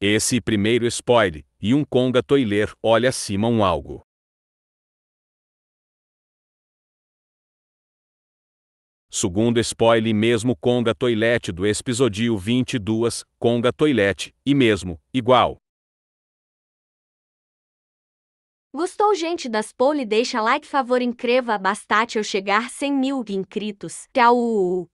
Esse primeiro spoiler, e um conga toiler olha acima um algo. Segundo spoiler mesmo conga toilette do episódio 22, conga toilette, e mesmo, igual. Gostou gente das poli Deixa like favor inscreva bastante eu chegar 100 mil inscritos. Tchau!